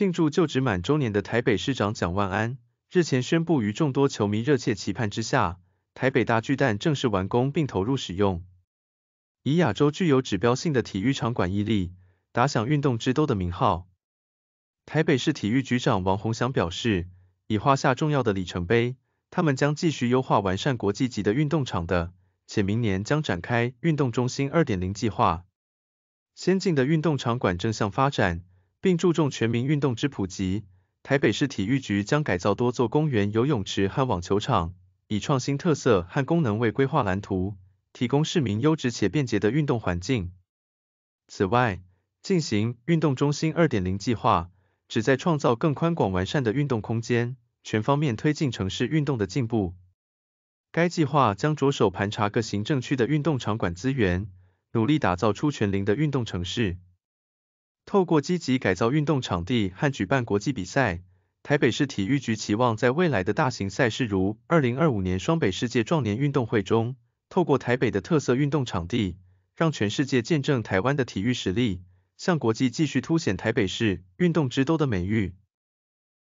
庆祝就职满周年的台北市长蒋万安日前宣布，于众多球迷热切期盼之下，台北大巨蛋正式完工并投入使用，以亚洲具有指标性的体育场馆屹立，打响运动之都的名号。台北市体育局长王宏祥表示，已画下重要的里程碑，他们将继续优化完善国际级的运动场的，且明年将展开运动中心2.0计划，先进的运动场馆正向发展。并注重全民运动之普及。台北市体育局将改造多座公园、游泳池和网球场，以创新特色和功能为规划蓝图，提供市民优质且便捷的运动环境。此外，进行运动中心2.0计划，旨在创造更宽广完善的运动空间，全方面推进城市运动的进步。该计划将着手盘查各行政区的运动场馆资源，努力打造出全龄的运动城市。透过积极改造运动场地和举办国际比赛，台北市体育局期望在未来的大型赛事，如二零二五年双北世界壮年运动会中，透过台北的特色运动场地，让全世界见证台湾的体育实力，向国际继续凸显台北市运动之都的美誉。